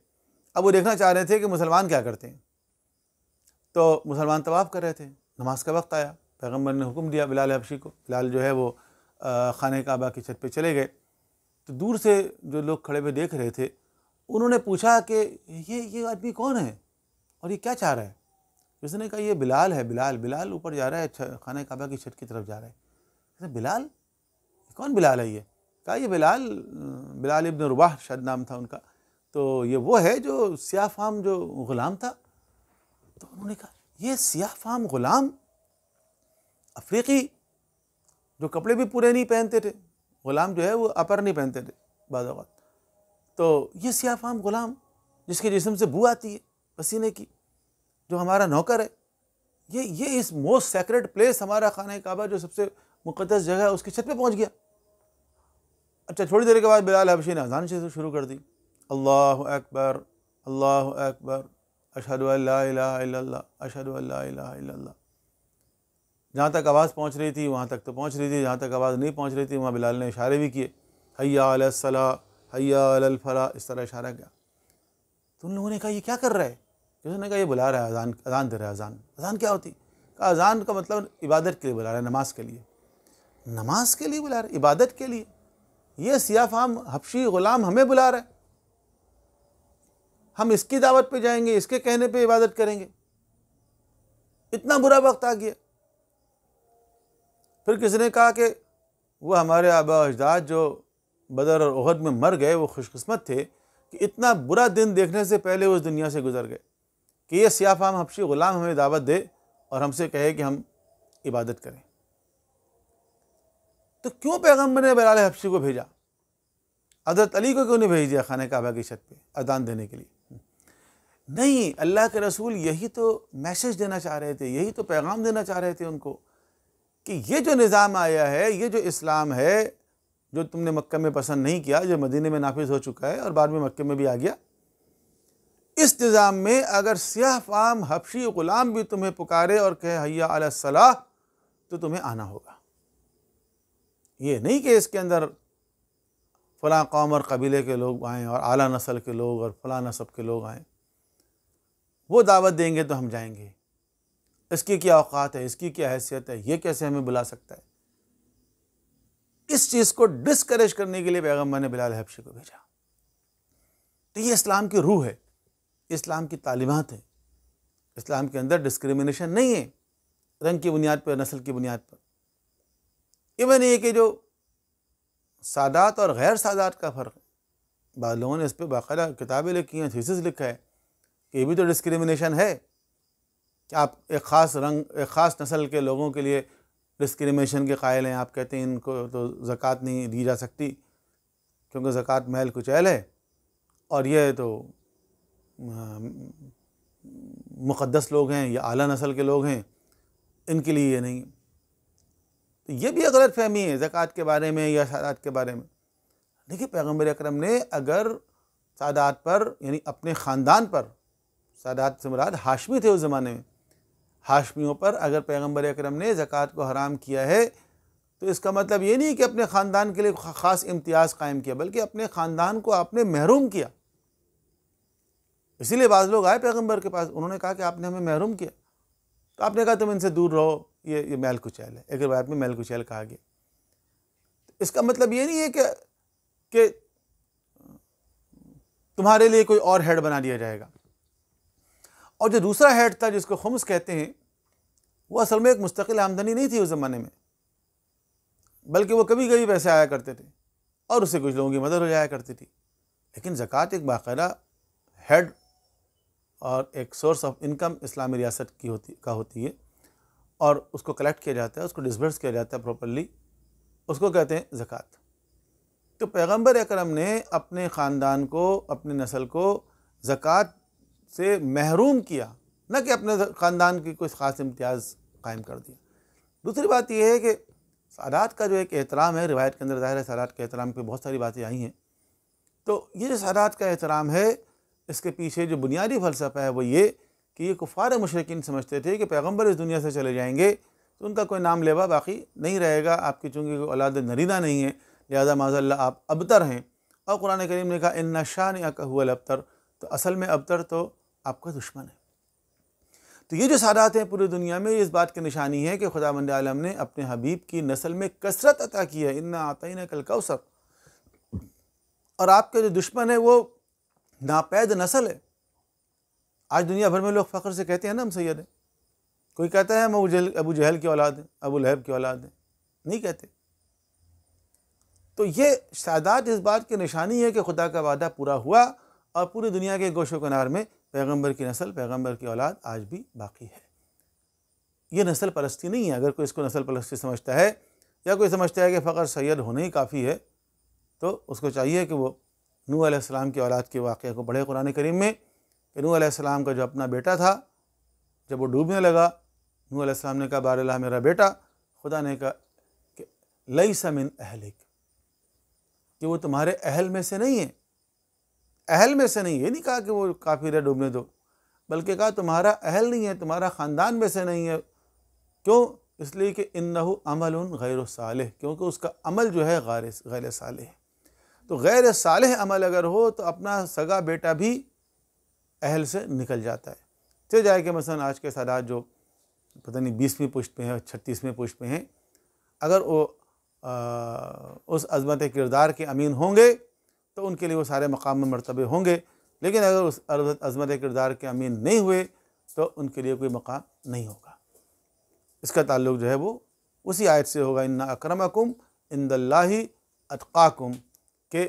अब वो देखना चाह रहे थे कि मुसलमान क्या करते हैं तो मुसलमान तवाफ़ कर रहे थे नमाज का वक्त आया पैगम्बर ने हुक्म दिया बिलाल हबशी को बिलाल जो है वो खान काबा की छत पर चले गए तो दूर से जो लोग खड़े हुए देख रहे थे उन्होंने पूछा कि ये ये आदमी कौन है और ये क्या चाह रहा है उसने कहा ये बिलाल है बिलाल बिलाल ऊपर जा रहा है खाना काबा की छत की तरफ जा रहा है तो बिलाल कौन बिलाल है ये कहा ये बिलाल बिलाल इब्न रुबाह शायद नाम था उनका तो ये वो है जो सियाफाम जो ग़ुलाम था तो उन्होंने कहा ये सियाह फाम ग़ुलाम अफ्रीकी जो कपड़े भी पूरे नहीं पहनते थे ग़ुलाम जो है वो अपर नहीं पहनते थे बाज़ात तो ये सियाह फाम ग़ुलाम जिसके जिसम से बू आती है पसीने की जो हमारा नौकर है ये ये इस मोस्ट सेक्रेट प्लेस हमारा खाना काबा जो सबसे मुकदस जगह है उसकी छत पे पहुंच गया अच्छा थोड़ी देर के बाद बिलाल हबशी ने अजान से शुरू कर दी अल्लाह अकबर अल्लाह अकबर अशहद अशहद जहाँ तक आवाज़ पहुँच रही थी वहाँ तक तो पहुँच रही थी जहाँ तक आवाज़ नहीं पहुँच रही थी वहाँ बिलाल ने इशारे भी किए हैया हैयाफला इस तरह इशारा किया तो उन लोगों ने कहा ये क्या कर रहा है तो उसने कहा ये बुला रहा है अजान अजान दे रहा है अजान अजान क्या होती कहा अजान का मतलब इबादत के लिए बुला रहा है नमाज के लिए नमाज के लिए बुला रहा है इबादत के लिए ये सियाफ़ हम हबशी ग़ुलाम हमें बुला रहा है हम इसकी दावत पे जाएंगे इसके कहने पे इबादत करेंगे इतना बुरा वक्त आ गया फिर किसी ने कहा कि वो हमारे आबा अजदाद जो बदर और उहद में मर गए वो खुशकस्मत थे कि इतना बुरा दिन देखने से पहले उस दुनिया से गुजर गए कि ये सियाफाम हफ्शी ग़ुलाम हमें दावत दे और हमसे कहे कि हम इबादत करें तो क्यों पैगम्बर ने बलाल हफ्शी को भेजा हजरत अली को क्यों नहीं भेज दिया खाने काबा की छत पर अदान देने के लिए नहीं अल्लाह के रसूल यही तो मैसेज देना चाह रहे थे यही तो पैगाम देना चाह रहे थे उनको कि ये जो निज़ाम आया है ये जो इस्लाम है जो तुमने मक् में पसंद नहीं किया जो मदीने में नाफिज हो चुका है और बाद में मक्के में भी आ गया इस निज़ाम में अगर सियाह फाम हफशी ग़ुलाम भी तुम्हें पुकारे और कहे हैया अलसलाह तो तुम्हें आना होगा ये नहीं कि इसके अंदर फ़लाँ कौम और कबीले के लोग आएँ और आला नसल के लोग और फ़लाँ नसब के लोग आएँ वो दावत देंगे तो हम जाएंगे इसकी क्या औकात है इसकी क्या हैसियत है ये कैसे हमें बुला सकता है इस चीज़ को डिस्करेज करने के लिए पैगम्बर ने बिलाल हबशी को भेजा तो ये इस्लाम की रूह है इस्लाम की तालीमत है इस्लाम के अंदर डिस्क्रिमिनेशन नहीं है रंग की बुनियाद पर नस्ल की बुनियाद पर इवन ये कि जो सादात और गैर सादात का फ़र्क है बाद लोगों ने इस पर बाकायदा किताबें लिखी हैं थीसिस लिखा है ये भी तो डिस्क्रिमिनेशन है कि आप एक ख़ास रंग एक ख़ास नस्ल के लोगों के लिए डिस्क्रिमिनेशन के कायल हैं आप कहते हैं इनको तो ज़क़़त नहीं दी जा सकती क्योंकि ज़क़़त महल कुचैल है और ये तो मुक़दस लोग हैं या आला नस्ल के लोग हैं इनके लिए ये नहीं तो ये भी गलत फहमी है ज़क़़त के बारे में या सादात के बारे में देखिए पैगम्बर अक्रम ने अगर सादात पर यानी अपने ख़ानदान पर सादात मुराद हाशमी थे उस ज़माने में हाशमियों पर अगर पैगम्बर अक्रम ने ज़क़़त को हराम किया है तो इसका मतलब ये नहीं कि अपने ख़ानदान के लिए ख़ास इम्तियाज़ कायम किया बल्कि अपने ख़ानदान को आपने महरूम किया इसीलिए बाज़ लोग आए पैगम्बर के पास उन्होंने कहा कि आपने हमें महरूम किया तो आपने कहा तुम इनसे दूर रहो ये ये मैल कुचैल है एक रिवायत में मैल कुचैल कहा गया इसका मतलब ये नहीं है कि, कि तुम्हारे लिए कोई और हेड बना दिया जाएगा और जो दूसरा हेड था जिसको खुम्स कहते हैं वो असल में एक मुस्तकिल आमदनी नहीं थी उस ज़माने में बल्कि वो कभी कभी पैसे आया करते थे और उससे कुछ लोगों की मदद हो जाया करती थी लेकिन ज़क़़त एक बाकायदा हेड और एक सोर्स ऑफ इनकम इस्लामी रियासत की होती का होती है और उसको कलेक्ट किया जाता है उसको डिसबर्स किया जाता है प्रॉपरली उसको कहते हैं ज़क़़त तो पैगम्बर अक्रम ने अपने ख़ानदान को अपने नस्ल को ज़क़़त से महरूम किया न कि अपने ख़ानदान की कोई ख़ास इम्तियाज़ कायम कर दिया दूसरी बात यह है कि सादात का जो एक एहतराम है रिवायत के अंदर ज़ाहिर है सादात के एहतराम पर बहुत सारी बातें आई हैं तो ये जो सादात का एहतराम है इसके पीछे जो बुनियादी फ़लसफ़ा है वो ये कि ये कुफ़ार मशरकिन समझते थे कि पैगम्बर इस दुनिया से चले जाएँगे तो उनका कोई नाम लेवा बाकी नहीं रहेगा आपकी चूँकि औलाद नरीदा नहीं है लिहाजा माजल्ला आप अबतर हैं और कुरान करीम ने कहा इन्ना शाह नशान अकहल अबतर तो असल में अबतर तो आपका दुश्मन है तो ये जो सादात हैं पूरी दुनिया में इस बात की निशानी है कि खुदा मंद आलम ने अपने हबीब की नस्ल में कसरत अता की है इन्ना आता ही ना कल कौसर और आपके जो दुश्मन है वो नापैद नस्ल है आज दुनिया भर में लोग फ़ख्र से कहते हैं ना हम सैद हैं कोई कहता है हम अबू जहल अबू जहल की औलाद हैं अबू लहब की औलाद हैं नहीं कहते तो ये सादात इस बात की निशानी है कि खुदा का वादा पूरा हुआ और पूरी दुनिया के गोशो कनार में पैगंबर की नस्ल पैगंबर की औलाद आज भी बाकी है ये नस्ल परस्ती नहीं है अगर कोई इसको नस्ल परस्ती समझता है या कोई समझता है कि फ़कर सैद होना ही काफ़ी है तो उसको चाहिए कि वो नू आसमाम की औलाद के वाक़े को पढ़े कुरान करीम में कि नू आसमाम का जो अपना बेटा था जब वो डूबने लगा नू आसमाम ने कहा बारह मेरा बेटा खुदा ने कहा कि लई समिन अहलिक कि वो तुम्हारे अहल में से नहीं है अहल में से नहीं ये नहीं कहा कि वो काफिर है डूबने दो बल्कि कहा तुम्हारा अहल नहीं है तुम्हारा ख़ानदान में से नहीं है क्यों इसलिए कि इन अमल गैर साल क्योंकि उसका अमल जो है गैर गैर साल है तो गैर साल अमल अगर हो तो अपना सगा बेटा भी अहल से निकल जाता है चले जाए कि मसलन आज के सादात जो पता नहीं बीसवीं पुष्ट पे हैं और छत्तीसवें पुष्ट पे हैं अगर वो आ, उस अजमत किरदार के अमीन होंगे तो उनके लिए वो सारे मकाम मरतबे होंगे लेकिन अगर उस अजमत किरदार के अमीन नहीं हुए तो उनके लिए कोई मकाम नहीं होगा इसका ताल्लुक जो है वो उसी आयत से होगा इन्ना अक्रमकुम इन अतकाकुम के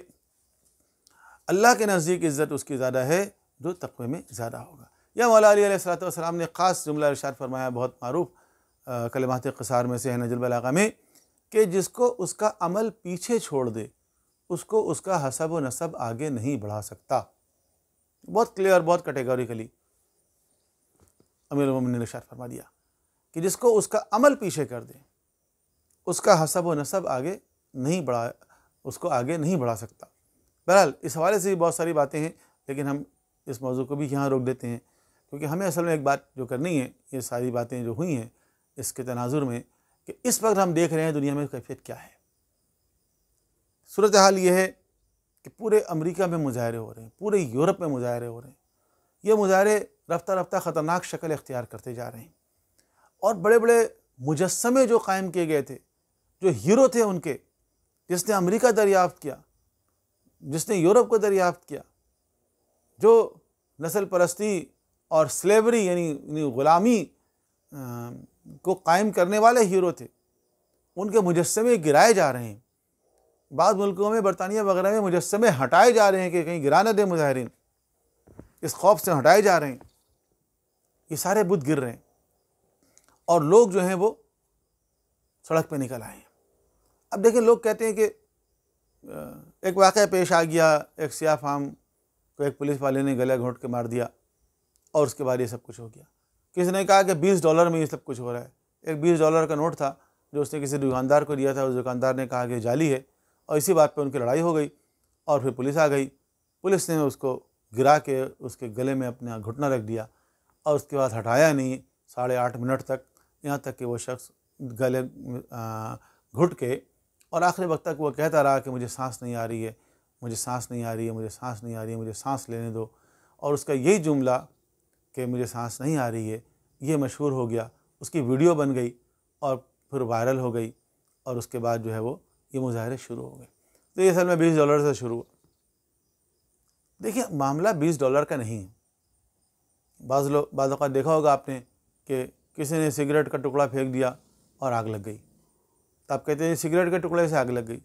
अल्लाह के नज़दीक इज़्ज़त उसकी ज़्यादा है जो तकवे में ज़्यादा होगा या मौला सलाम ने ख़ास जुमला इरशाद फरमाया बहुत मरूफ कलमात कसार में से है नजरबलागा में कि जिसको उसका अमल पीछे छोड़ दे उसको उसका हसब व नसब आगे नहीं बढ़ा सकता बहुत क्लियर बहुत कैटेगोरिकली अमीर उमन ने इशार फरमा दिया कि जिसको उसका अमल पीछे कर दे उसका हसब व नसब आगे नहीं बढ़ा उसको आगे नहीं बढ़ा सकता बहरहाल इस हवाले से भी बहुत सारी बातें हैं लेकिन हम इस मौजू को भी यहाँ रोक देते हैं क्योंकि हमें असल में एक बात जो करनी है ये सारी बातें जो हुई हैं इसके तनाजुर में कि इस वक्त हम देख रहे हैं दुनिया में कैफियत क्या है सूरत हाल ये है कि पूरे अमेरिका में मुजाहरे हो रहे हैं पूरे यूरोप में मुजाहरे हो रहे हैं ये मुजाहरे रफ्ता रफ्ता ख़तरनाक शक्ल अख्तियार करते जा रहे हैं और बड़े बड़े मुजस्मे जो कायम किए गए थे जो हीरो थे उनके जिसने अमेरिका दरियाफ़्त किया जिसने यूरोप को दरियाफ़्त किया जो नस्ल परस्ती और स्लेवरी यानी ग़ुलामी को कायम करने वाले हीरो थे उनके मुजस्मे गिराए जा रहे हैं बाद मुल्कों में बरतानिया वगैरह में मुजस्मे हटाए जा रहे हैं कि कहीं गिरा ना दें मुजाहरीन इस खौफ से हटाए जा रहे हैं ये सारे बुद्ध गिर रहे हैं और लोग जो हैं वो सड़क पे निकल आए हैं अब देखें लोग कहते हैं कि एक वाक़ पेश आ गया एक सिया फार्म को एक पुलिस वाले ने गला घोंट के मार दिया और उसके बाद ये सब कुछ हो गया किसी ने कहा कि बीस डॉलर में ये सब कुछ हो रहा है एक बीस डॉलर का नोट था जो उसने किसी दुकानदार को दिया था उस दुकानदार ने कहा कि जाली है और इसी बात पर उनकी लड़ाई हो गई और फिर पुलिस आ गई पुलिस ने उसको गिरा के उसके गले में अपना घुटना रख दिया और उसके बाद हटाया नहीं साढ़े आठ मिनट तक यहाँ तक कि वो शख्स गले घुट के और आखिरी वक्त तक वो कहता रहा कि मुझे सांस नहीं आ रही है मुझे सांस नहीं आ रही है मुझे सांस नहीं आ रही है मुझे सांस लेने दो और उसका यही जुमला कि मुझे सांस नहीं आ रही है ये मशहूर हो गया उसकी वीडियो बन गई और फिर वायरल हो गई और उसके बाद जो है वो ये मुजाहरे शुरू हो गए तो ये सर में बीस डॉलर से शुरू हुआ देखिए मामला बीस डॉलर का नहीं है बाज़ लोग बाद देखा होगा आपने कि किसी ने सिगरेट का टुकड़ा फेंक दिया और आग लग गई तो आप कहते हैं सिगरेट के टुकड़े से आग लग गई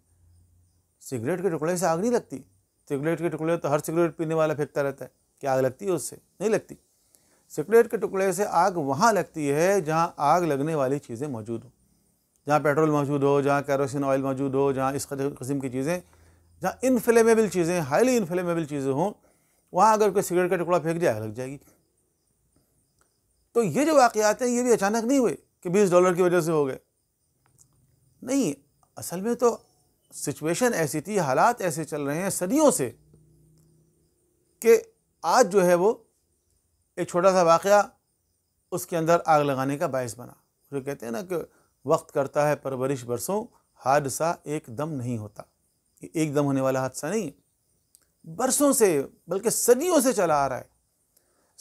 सिगरेट के टुकड़े से आग नहीं लगती सिगरेट के टुकड़े तो हर सिगरेट पीने वाला फेंकता रहता है क्या आग लगती है उससे नहीं लगती सिगरेट के टुकड़े से आग वहाँ लगती है जहाँ आग लगने वाली चीज़ें मौजूद हों जहाँ पेट्रोल मौजूद हो जहाँ कैरोसिन ऑयल मौजूद हो जहाँ इस कस्म की चीज़ें जहाँ इनफ्लेमेबल चीज़ें हाईली इनफ्लेमेबल चीज़ें हों वहाँ अगर कोई सिगरेट का टुकड़ा फेंक जाए लग जाएगी तो ये जो वाक़ात हैं ये भी अचानक नहीं हुए कि बीस डॉलर की वजह से हो गए नहीं असल में तो सिचुएशन ऐसी थी हालात ऐसे चल रहे हैं सदियों से कि आज जो है वो एक छोटा सा वाक़ उसके अंदर आग लगाने का बायस बना जो कहते हैं ना कि वक्त करता है परवरिश बरसों हादसा एकदम नहीं होता एकदम होने वाला हादसा नहीं बरसों से बल्कि सदियों से चला आ रहा है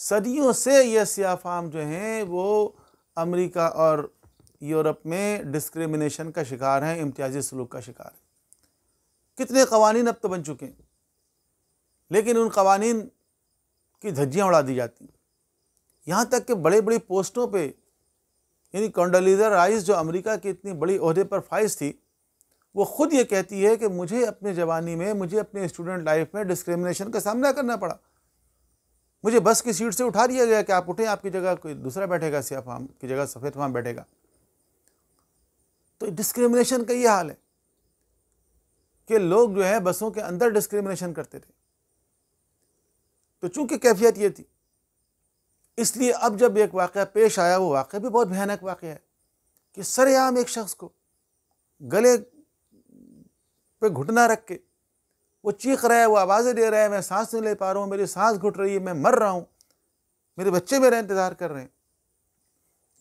सदियों से यह सियाफाम जो हैं वो अमेरिका और यूरोप में डिस्क्रिमिनेशन का शिकार हैं इम्तियाजी सलूक का शिकार है कितने कवानीन अब तो बन चुके हैं लेकिन उन कवानीन की धज्जियाँ उड़ा दी जाती हैं यहाँ तक कि बड़े बड़ी पोस्टों पर यानी कौंडलीजा राइस जो अमेरिका की इतनी बड़ी अहदे पर फाइज थी वो ख़ुद ये कहती है कि मुझे अपने जवानी में मुझे अपने स्टूडेंट लाइफ में डिस्क्रिमिनेशन का सामना करना पड़ा मुझे बस की सीट से उठा दिया गया कि आप उठें आपकी जगह कोई दूसरा बैठेगा सियाफ फाम की जगह सफ़ेद फाम बैठेगा तो डिस्क्रिमिनेशन का ये हाल है कि लोग जो है बसों के अंदर डिस्क्रिमिनेशन करते थे तो चूंकि कैफियत ये थी इसलिए अब जब एक वाक़ पेश आया वो वाक़ भी बहुत भयानक वाक़ है कि सरेआम एक शख्स को गले पे घुटना रख के वो चीख रहा है वो आवाज़ें दे रहा है मैं सांस नहीं ले पा रहा हूँ मेरी सांस घुट रही है मैं मर रहा हूँ मेरे बच्चे मेरा इंतज़ार कर रहे हैं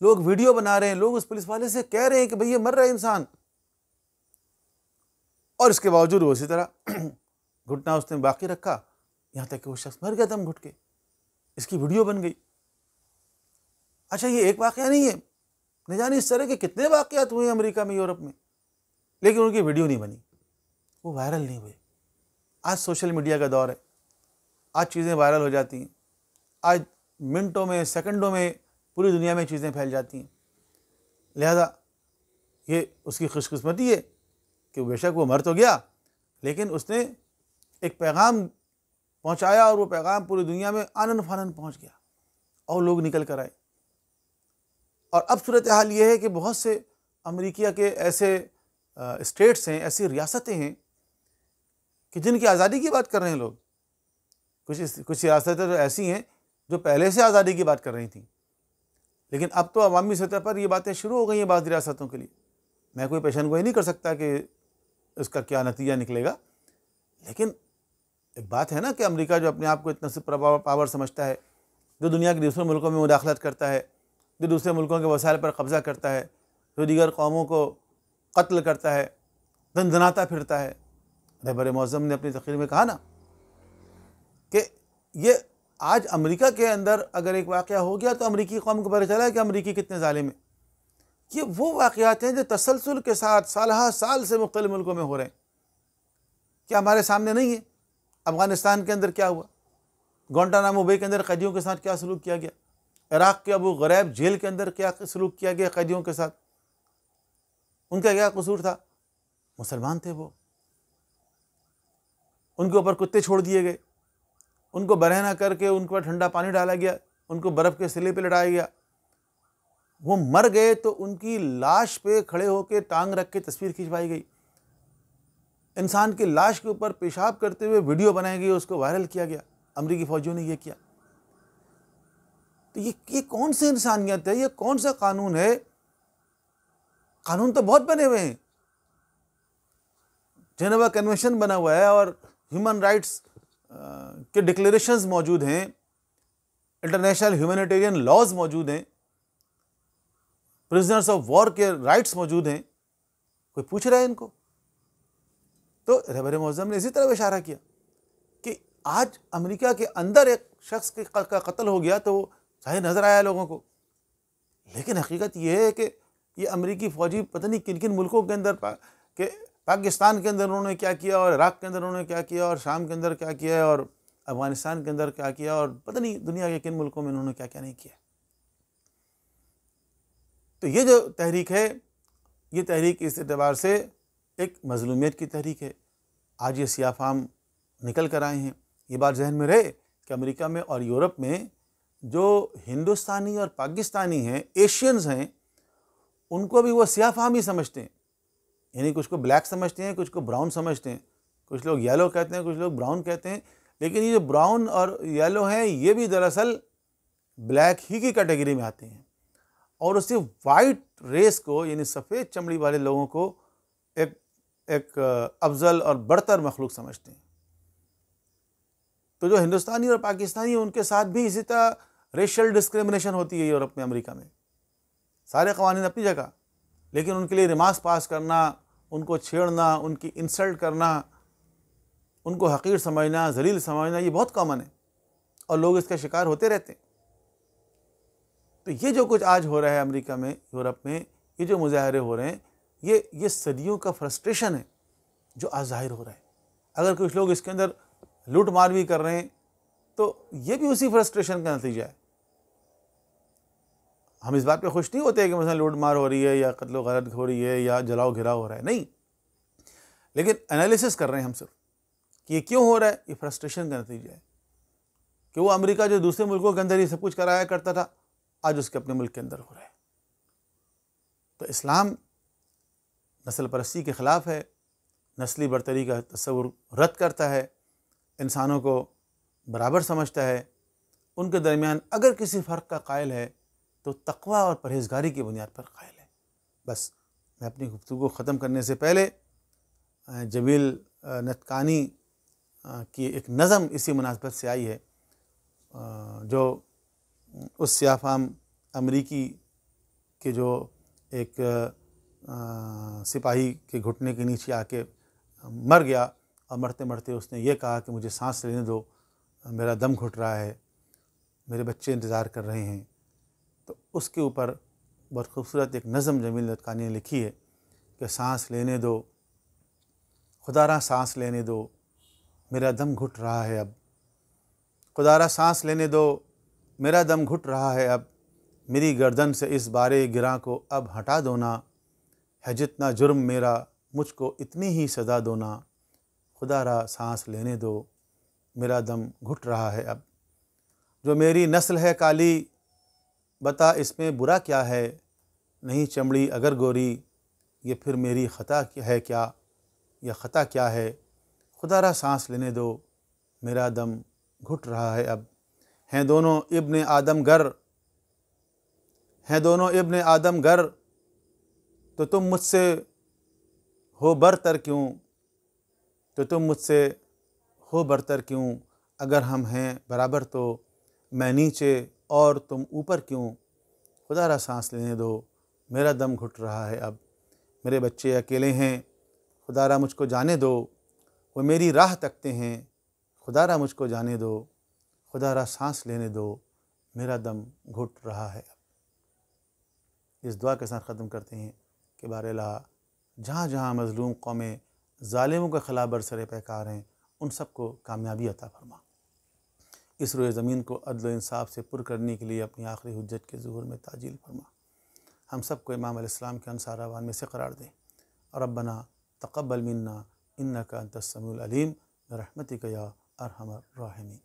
लोग वीडियो बना रहे हैं लोग उस पुलिस वाले से कह रहे हैं कि भैया मर रहा है इंसान और इसके बावजूद वो इसी तरह घुटना उसने बाकी रखा यहाँ तक कि वो शख्स मर गया दम घुट के इसकी वीडियो बन गई अच्छा ये एक वाक़ नहीं है न जाने इस तरह के कितने वाक़ात हुए अमेरिका में यूरोप में लेकिन उनकी वीडियो नहीं बनी वो वायरल नहीं हुए आज सोशल मीडिया का दौर है आज चीज़ें वायरल हो जाती हैं आज मिनटों में सेकंडों में पूरी दुनिया में चीज़ें फैल जाती हैं लिहाजा ये उसकी खुशकस्मती है कि बेशक वो मर तो गया लेकिन उसने एक पैगाम पहुंचाया और वो पैगाम पूरी दुनिया में आनन फ़ानन पहुंच गया और लोग निकल कर आए और अब सूरत हाल ये है कि बहुत से अमरीकिया के ऐसे स्टेट्स हैं ऐसी रियासतें हैं कि जिनकी आज़ादी की बात कर रहे हैं लोग कुछ कुछ रियासतें तो ऐसी हैं जो पहले से आज़ादी की बात कर रही थी लेकिन अब तो अवामी सतह पर ये बातें शुरू हो गई हैं बाद रियासतों के लिए मैं कोई पेशन गोई नहीं कर सकता कि इसका क्या नतीजा निकलेगा लेकिन एक बात है ना कि अमेरिका जो अपने आप को इतना से पावर समझता है जो दुनिया के दूसरे मुल्कों में मुदाखलत करता है जो दूसरे मुल्कों के वसाइल पर कब्ज़ा करता है जो दीगर कौमों को कत्ल करता है धनधनाता फिरता है रहबर मौजम ने अपनी तकरीर में कहा ना कि ये आज अमेरिका के अंदर अगर एक वाक़ हो गया तो अमरीकी कौम को पता चला कि अमरीकी कितने ालिम हैं ये वो वाक़ात हैं जो तसलसल के साथ साल साल से मुख्तल मुल्कों में हो रहे हैं क्या हमारे सामने नहीं है अफ़गानिस्तान के अंदर क्या हुआ गोंडा नामोबे के अंदर कैदियों के साथ क्या सलूक किया गया इराक़ के अबू गरीब जेल के अंदर क्या सलूक किया गया कैदियों के साथ उनका क्या कसूर था मुसलमान थे वो उनके ऊपर कुत्ते छोड़ दिए गए उनको बरहना करके उनके ऊपर ठंडा पानी डाला गया उनको बर्फ़ के सिले पे लटाया गया वो मर गए तो उनकी लाश पे खड़े होकर टांग रख के तस्वीर खिंचवाई गई इंसान की लाश के ऊपर पेशाब करते हुए वीडियो बनाई गई उसको वायरल किया गया अमरीकी फ़ौजियों ने यह किया तो ये ये कौन सी इंसानियत है ये कौन सा कानून है कानून तो बहुत बने हुए हैं जेनेवा कन्वेंशन बना हुआ है और ह्यूमन राइट्स के डिक्लेरेशंस मौजूद हैं इंटरनेशनल ह्यूमैनिटेरियन लॉज मौजूद हैं प्रिजनर्स ऑफ वॉर के राइट्स मौजूद हैं कोई पूछ रहा है इनको तो रबर मौजम ने इसी तरह इशारा किया कि आज अमेरिका के अंदर एक शख्स के का कत्ल हो गया तो जाहिर नज़र आया लोगों को लेकिन हकीकत यह है कि ये अमरीकी फ़ौजी पता नहीं किन किन मुल्कों के अंदर पा, के पाकिस्तान के अंदर उन्होंने क्या किया और इराक़ के अंदर उन्होंने क्या किया और शाम के अंदर क्या किया और अफ़गानिस्तान के अंदर क्या किया और पता नहीं दुनिया के किन मुल्कों में उन्होंने क्या क्या नहीं किया तो ये जो तहरीक है ये तहरीक इस एतबार से एक मजलूमियत की तहरीक है आज ये सियाफाम निकल कर आए हैं ये बात जहन में रहे कि अमेरिका में और यूरोप में जो हिंदुस्तानी और पाकिस्तानी हैं एशियंस हैं उनको भी वो सिया ही समझते हैं यानी कुछ को ब्लैक समझते हैं कुछ को ब्राउन समझते हैं कुछ लोग येलो कहते हैं कुछ लोग ब्राउन कहते हैं लेकिन ये जो ब्राउन और येलो हैं ये भी दरअसल ब्लैक ही की कैटेगरी में आते हैं और उसे वाइट रेस को यानी सफ़ेद चमड़ी वाले लोगों को एक एक अफजल और बढ़तर मखलूक समझते हैं तो जो हिंदुस्तानी और पाकिस्तानी उनके साथ भी इसी तरह रेशल डिस्क्रिमिनेशन होती है यूरोप में अमेरिका में सारे कवानीन अपनी जगह लेकिन उनके लिए रिमार्क्स पास करना उनको छेड़ना उनकी इंसल्ट करना उनको हकीर समझना जलील समझना ये बहुत कॉमन है और लोग इसका शिकार होते रहते हैं तो ये जो कुछ आज हो रहा है अमेरिका में यूरोप में ये जो मुजाहरे हो रहे हैं ये ये सदियों का फ्रस्ट्रेशन है जो आज जाहिर हो रहा है अगर कुछ लोग इसके अंदर लूट मार भी कर रहे हैं तो ये भी उसी फ्रस्ट्रेशन का नतीजा है हम इस बात पे खुश नहीं होते कि लूट मार हो रही है या कत्ल गलत हो रही है या जलाओ घिराव हो रहा है नहीं लेकिन एनालिसिस कर रहे हैं हम सिर्फ कि ये क्यों हो रहा है ये फ्रस्ट्रेशन का नतीजा है कि वो अमेरिका जो दूसरे मुल्कों के अंदर ही सब कुछ कराया करता था आज उसके अपने मुल्क के अंदर हो रहा है तो इस्लाम नस्ल परस्ती के ख़िलाफ़ है नस्ली बरतरी का तस्वुर रद्द करता है इंसानों को बराबर समझता है उनके दरमियान अगर किसी फ़र्क का कायल है तो तकवा और परहेजगारी की बुनियाद पर कायल है बस मैं अपनी गुफ्तु को ख़त्म करने से पहले जमील नतकानी की एक नज़म इसी मुनासबत से आई है जो उस सियाफाम अमरीकी के जो एक सिपाही के घुटने के नीचे आके मर गया और मरते मरते उसने ये कहा कि मुझे सांस लेने दो मेरा दम घुट रहा है मेरे बच्चे इंतज़ार कर रहे हैं तो उसके ऊपर बहुत खूबसूरत एक नज़म जमील लतकानी ने लिखी है कि सांस लेने दो खुदारा सांस लेने दो मेरा दम घुट रहा है अब खुदारा सांस लेने दो मेरा दम घुट रहा है अब मेरी गर्दन से इस बारे गिरा को अब हटा दो ना है जितना जुर्म मेरा मुझको इतनी ही सज़ा दो ना खुदारा सांस लेने दो मेरा दम घुट रहा है अब जो मेरी नस्ल है काली बता इसमें बुरा क्या है नहीं चमड़ी अगर गोरी ये फिर मेरी ख़ता है क्या यह ख़ता क्या है खुदारा सांस लेने दो मेरा दम घुट रहा है अब हैं दोनों इब्न आदम गर हैं दोनों इब्न आदम गर तो तुम मुझसे हो बरतर क्यों तो तुम मुझसे हो बरतर क्यों अगर हम हैं बराबर तो मैं नीचे और तुम ऊपर क्यों खुदा रा सांस लेने दो मेरा दम घुट रहा है अब मेरे बच्चे अकेले हैं खुदा रा मुझको जाने दो वो मेरी राह तकते हैं खुदा रा मुझको जाने दो खुदा रा सांस लेने दो मेरा दम घुट रहा है अब इस दुआ के साथ ख़त्म करते हैं कि बार ला जहाँ जहाँ मज़लूम कौमें ज़ालिमों के ख़िलाफ़ बरसर पैकार हैं उन सबको कामयाबी अता फरमा इस रोए ज़मीन को अदल इंसाफ से पुर करने के लिए अपनी आखिरी हजत के जहूर में ताजील फरमा हम सबको इमाम के के अनसारावान में से करार दें और बना तकबल मन्ना इन्ना का तस्मीम रहमत कया अरहमर रहमी